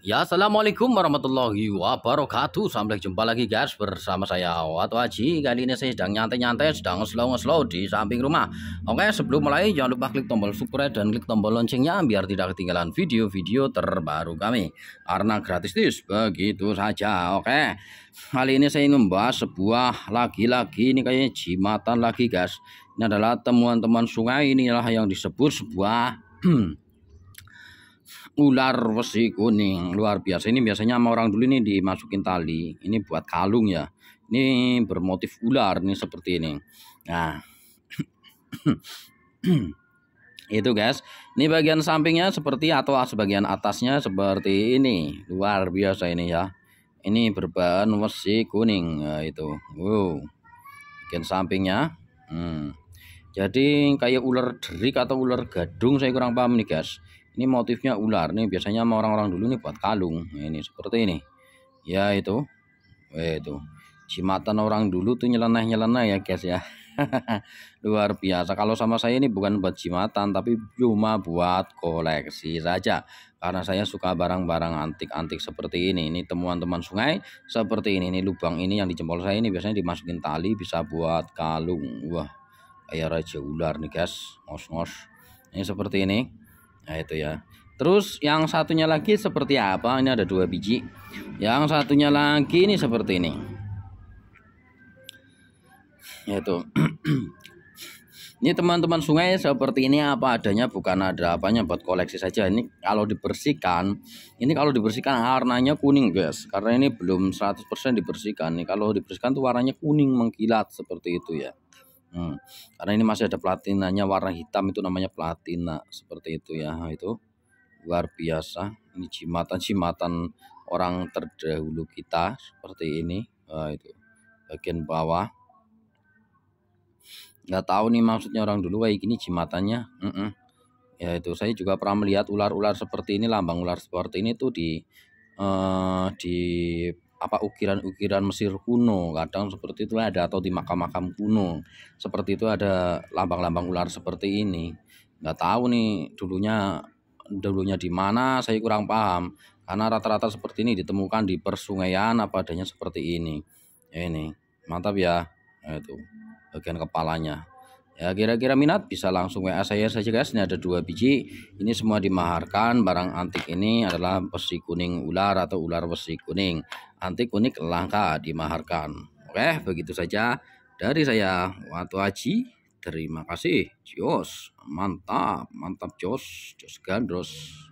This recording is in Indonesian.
Ya, assalamualaikum warahmatullahi wabarakatuh. Sampai jumpa lagi guys bersama saya Awat Waji. Kali ini saya sedang nyantai-nyantai, sedang slow-slow di samping rumah. Oke, sebelum mulai jangan lupa klik tombol subscribe dan klik tombol loncengnya biar tidak ketinggalan video-video terbaru kami. Karena gratis tips begitu saja. Oke, kali ini saya ingin membahas sebuah lagi-lagi ini kayaknya jimatan lagi guys. Ini adalah temuan teman sungai inilah yang disebut sebuah ular besi kuning luar biasa ini biasanya sama orang dulu ini dimasukin tali ini buat kalung ya ini bermotif ular nih seperti ini nah itu guys ini bagian sampingnya seperti atau sebagian atasnya seperti ini luar biasa ini ya ini berbahan besi kuning nah, itu wow bagian sampingnya hmm. jadi kayak ular derik atau ular gadung saya kurang paham nih guys ini motifnya ular nih biasanya sama orang-orang dulu nih buat kalung ini seperti ini ya itu eh, itu jimatan orang dulu tuh nyeleneh-nyeleneh ya guys ya luar biasa kalau sama saya ini bukan buat jimatan tapi cuma buat koleksi saja karena saya suka barang-barang antik-antik seperti ini ini temuan-teman sungai seperti ini ini lubang ini yang di jempol saya ini biasanya dimasukin tali bisa buat kalung wah kayak raja ular nih guys ngos-ngos ini seperti ini Nah, itu ya. Terus yang satunya lagi seperti apa? Ini ada dua biji. Yang satunya lagi ini seperti ini. Yaitu ini teman-teman sungai seperti ini apa adanya bukan ada apanya buat koleksi saja. Ini kalau dibersihkan, ini kalau dibersihkan warnanya kuning, guys. Karena ini belum 100% dibersihkan. ini kalau dibersihkan tuh warnanya kuning mengkilat seperti itu ya. Hmm. Karena ini masih ada platinanya warna hitam itu namanya platina seperti itu ya nah, itu luar biasa ini jimatan jimatan orang terdahulu kita seperti ini nah, itu bagian bawah nggak tahu nih maksudnya orang dulu kayak gini jimatannya mm -mm. ya itu saya juga pernah melihat ular-ular seperti ini lambang ular seperti ini tuh di uh, di apa ukiran-ukiran Mesir kuno kadang seperti itu ada atau di makam-makam kuno seperti itu ada lambang-lambang ular seperti ini nggak tahu nih dulunya dulunya di mana saya kurang paham karena rata-rata seperti ini ditemukan di persungaian apa adanya seperti ini ini mantap ya nah, itu bagian kepalanya ya kira-kira minat bisa langsung WA saya saja guys ini ada dua biji ini semua dimaharkan barang antik ini adalah besi kuning ular atau ular besi kuning antik unik langka dimaharkan. Oke, begitu saja dari saya Watu Aji. Terima kasih. Jos, mantap, mantap Jos, Jos Gandros.